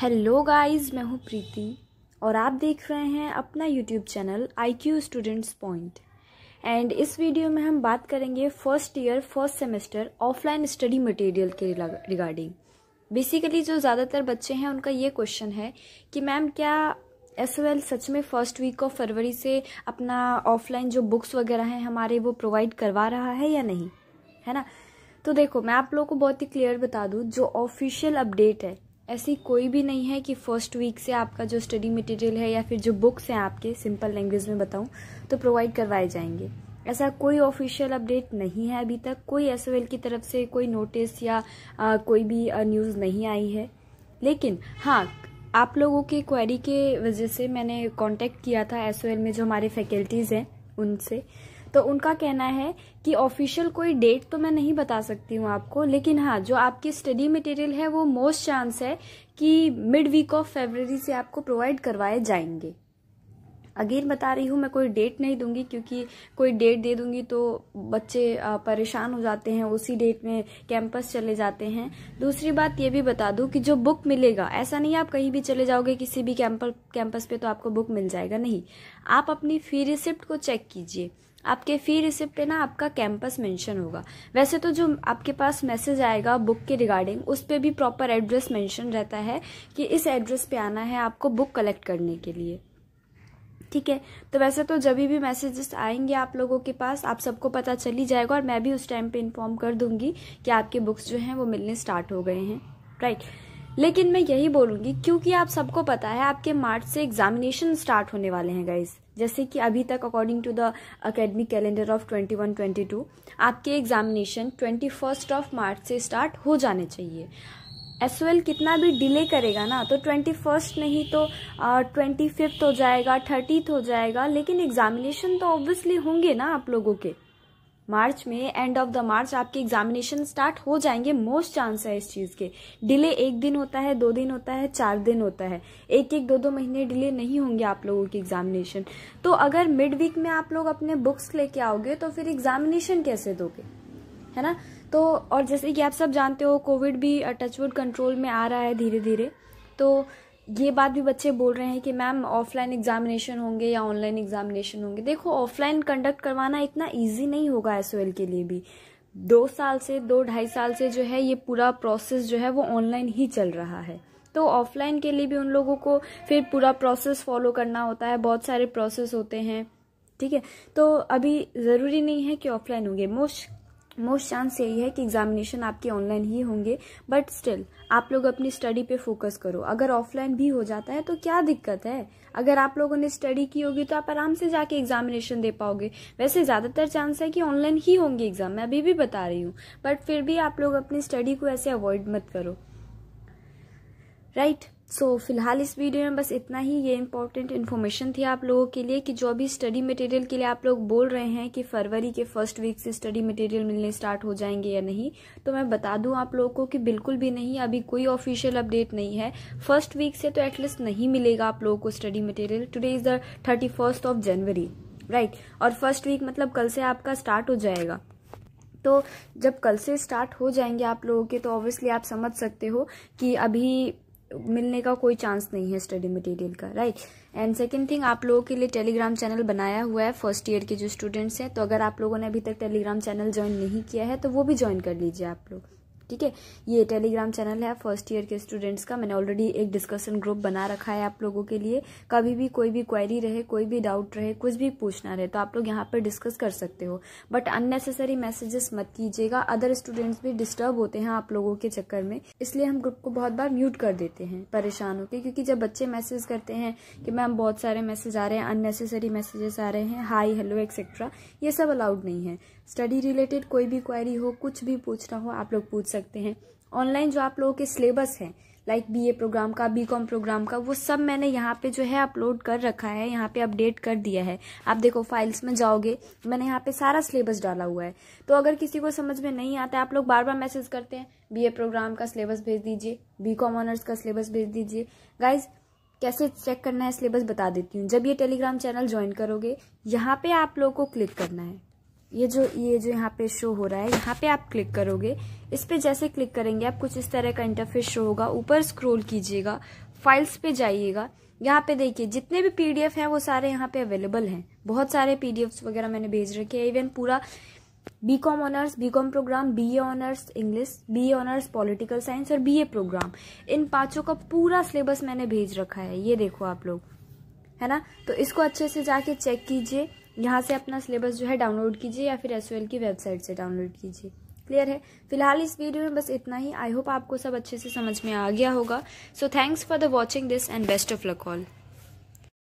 Hello guys मैं हूँ प्रीति और आप देख रहे हैं अपना YouTube channel I Q students point and इस वीडियो में हम बात करेंगे first year first semester offline study material के रिगार्डिंग बेसिकली जो ज़्यादातर बच्चे हैं उनका ये क्वेश्चन है कि मैम क्या एस एल सच में फर्स्ट वीक ऑफ फरवरी से अपना ऑफलाइन जो बुक्स वगैरह हैं हमारे वो प्रोवाइड करवा रहा है या नहीं है ना तो देखो मैं आप लोगों को बहुत ही क्लियर बता दूँ जो ऑफिशियल अपडेट है ऐसी कोई भी नहीं है कि फर्स्ट वीक से आपका जो स्टडी मटेरियल है या फिर जो बुक्स हैं आपके सिंपल लैंग्वेज में बताऊं तो प्रोवाइड करवाए जाएंगे ऐसा कोई ऑफिशियल अपडेट नहीं है अभी तक कोई एस की तरफ से कोई नोटिस या आ, कोई भी न्यूज़ नहीं आई है लेकिन हाँ आप लोगों के क्वेरी के वजह से मैंने कांटेक्ट किया था एस में जो हमारे फैकल्टीज़ हैं उनसे तो उनका कहना है कि ऑफिशियल कोई डेट तो मैं नहीं बता सकती हूँ आपको लेकिन हाँ जो आपकी स्टडी मटेरियल है वो मोस्ट चांस है कि मिड वीक ऑफ फेबररी से आपको प्रोवाइड करवाए जाएंगे अगेन बता रही हूँ मैं कोई डेट नहीं दूंगी क्योंकि कोई डेट दे दूंगी तो बच्चे परेशान हो जाते हैं उसी डेट में कैंपस चले जाते हैं दूसरी बात ये भी बता दूँ कि जो बुक मिलेगा ऐसा नहीं आप कहीं भी चले जाओगे किसी भी कैंपस कैंपस पे तो आपको बुक मिल जाएगा नहीं आप अपनी फी रिसिप्ट को चेक कीजिए आपके फ़ी रिसिप्ट पे ना आपका कैंपस मेंशन होगा वैसे तो जो आपके पास मैसेज आएगा बुक के रिगार्डिंग उस पर भी प्रॉपर एड्रेस मेंशन रहता है कि इस एड्रेस पे आना है आपको बुक कलेक्ट करने के लिए ठीक है तो वैसे तो जब भी मैसेजेस आएंगे आप लोगों के पास आप सबको पता चली जाएगा और मैं भी उस टाइम पे इन्फॉर्म कर दूंगी कि आपके बुक्स जो हैं वो मिलने स्टार्ट हो गए हैं राइट लेकिन मैं यही बोलूंगी क्योंकि आप सबको पता है आपके मार्च से एग्जामिनेशन स्टार्ट होने वाले हैं गाइज़ जैसे कि अभी तक according to the academic calendar of 21-22 आपके एग्जामिनेशन फर्स्ट ऑफ मार्च से स्टार्ट हो जाने चाहिए एस कितना भी डिले करेगा ना तो ट्वेंटी फर्स्ट नहीं तो ट्वेंटी फिफ्थ हो जाएगा थर्टीथ हो जाएगा लेकिन एग्जामिनेशन तो ऑब्वियसली होंगे ना आप लोगों के मार्च में एंड ऑफ द मार्च आपके एग्जामिनेशन स्टार्ट हो जाएंगे मोस्ट चांस है इस चीज़ के डिले एक दिन होता है दो दिन होता है चार दिन होता है एक एक दो दो महीने डिले नहीं होंगे आप लोगों की एग्जामिनेशन तो अगर मिड वीक में आप लोग अपने बुक्स लेके आओगे तो फिर एग्जामिनेशन कैसे दोगे है ना तो और जैसे कि आप सब जानते हो कोविड भी टचवुड uh, कंट्रोल में आ रहा है धीरे धीरे तो ये बात भी बच्चे बोल रहे हैं कि मैम ऑफलाइन एग्जामिनेशन होंगे या ऑनलाइन एग्जामिनेशन होंगे देखो ऑफलाइन कंडक्ट करवाना इतना ईजी नहीं होगा एस के लिए भी दो साल से दो ढाई साल से जो है ये पूरा प्रोसेस जो है वो ऑनलाइन ही चल रहा है तो ऑफलाइन के लिए भी उन लोगों को फिर पूरा प्रोसेस फॉलो करना होता है बहुत सारे प्रोसेस होते हैं ठीक है तो अभी ज़रूरी नहीं है कि ऑफलाइन होंगे मोस्ट मोस्ट चांस यही है कि एग्जामिनेशन आपके ऑनलाइन ही होंगे बट स्टिल आप लोग अपनी स्टडी पे फोकस करो अगर ऑफलाइन भी हो जाता है तो क्या दिक्कत है अगर आप लोगों ने स्टडी की होगी तो आप आराम से जाके एग्जामिनेशन दे पाओगे वैसे ज़्यादातर चांस है कि ऑनलाइन ही होंगे एग्जाम मैं अभी भी बता रही हूँ बट फिर भी आप लोग अपनी स्टडी को ऐसे अवॉइड मत करो राइट right? सो so, फिलहाल इस वीडियो में बस इतना ही ये इंपॉर्टेंट इन्फॉर्मेशन थी आप लोगों के लिए कि जो भी स्टडी मटेरियल के लिए आप लोग बोल रहे हैं कि फरवरी के फर्स्ट वीक से स्टडी मटेरियल मिलने स्टार्ट हो जाएंगे या नहीं तो मैं बता दूं आप लोगों को कि बिल्कुल भी नहीं अभी कोई ऑफिशियल अपडेट नहीं है फर्स्ट वीक से तो एटलीस्ट नहीं मिलेगा आप लोगों को study material today is the thirty of January right और फर्स्ट वीक मतलब कल से आपका स्टार्ट हो जाएगा तो जब कल से स्टार्ट हो जाएंगे आप लोगों के तो ऑब्वियसली आप समझ सकते हो कि अभी मिलने का कोई चांस नहीं है स्टडी मटेरियल का राइट एंड सेकेंड थिंग आप लोगों के लिए टेलीग्राम चैनल बनाया हुआ है फर्स्ट ईयर के जो स्टूडेंट्स हैं तो अगर आप लोगों ने अभी तक टेलीग्राम चैनल ज्वाइन नहीं किया है तो वो भी ज्वाइन कर लीजिए आप लोग ठीक है ये टेलीग्राम चैनल है फर्स्ट ईयर के स्टूडेंट्स का मैंने ऑलरेडी एक डिस्कशन ग्रुप बना रखा है आप लोगों के लिए कभी भी कोई भी क्वेरी रहे कोई भी डाउट रहे कुछ भी पूछना रहे तो आप लोग यहाँ पर डिस्कस कर सकते हो बट अननेसेसरी मैसेजेस मत कीजिएगा अदर स्टूडेंट्स भी डिस्टर्ब होते हैं आप लोगों के चक्कर में इसलिए हम ग्रुप को बहुत बार म्यूट कर देते हैं परेशान होकर क्योंकि जब बच्चे मैसेज करते हैं कि मैम बहुत सारे मैसेज आ रहे हैं अननेसेसरी मैसेजेस आ रहे हैं हाई हेलो एक्सेट्रा ये सब अलाउड नहीं है स्टडी रिलेटेड कोई भी क्वायरी हो कुछ भी पूछना हो आप लोग पूछ सकते सकते हैं ऑनलाइन जो आप लोगों के सिलेबस हैं लाइक बी ए प्रोग्राम का बी कॉम प्रोग्राम का वो सब मैंने यहाँ पे जो है अपलोड कर रखा है यहाँ पे अपडेट कर दिया है आप देखो फाइल्स में जाओगे मैंने यहाँ पे सारा सिलेबस डाला हुआ है तो अगर किसी को समझ में नहीं आता आप लोग बार बार मैसेज करते हैं बी ए प्रोग्राम का सिलेबस भेज दीजिए बी कॉम ऑनर्स का सिलेबस भेज दीजिए गाइज कैसे चेक करना है सिलेबस बता देती हूँ जब ये टेलीग्राम चैनल ज्वाइन करोगे यहाँ पे आप लोग को क्लिक करना है ये जो ये जो यहाँ पे शो हो रहा है यहाँ पे आप क्लिक करोगे इस पे जैसे क्लिक करेंगे आप कुछ इस तरह का इंटरफेस शो होगा ऊपर स्क्रोल कीजिएगा फाइल्स पे जाइएगा यहाँ पे देखिए जितने भी पीडीएफ हैं वो सारे यहाँ पे अवेलेबल हैं बहुत सारे पीडीएफ वगैरह मैंने भेज रखे हैं इवन पूरा B Com honours B Com program B A honours English B A honours political science और बी ए प्रोग्राम इन पांचों का पूरा सिलेबस मैंने भेज रखा है ये देखो आप लोग है ना तो इसको अच्छे से जाके चेक कीजिए यहाँ से अपना सिलेबस जो है डाउनलोड कीजिए या फिर एस की वेबसाइट से डाउनलोड कीजिए क्लियर है फिलहाल इस वीडियो में बस इतना ही आई होप आपको सब अच्छे से समझ में आ गया होगा so thanks for the watching this and best of luck all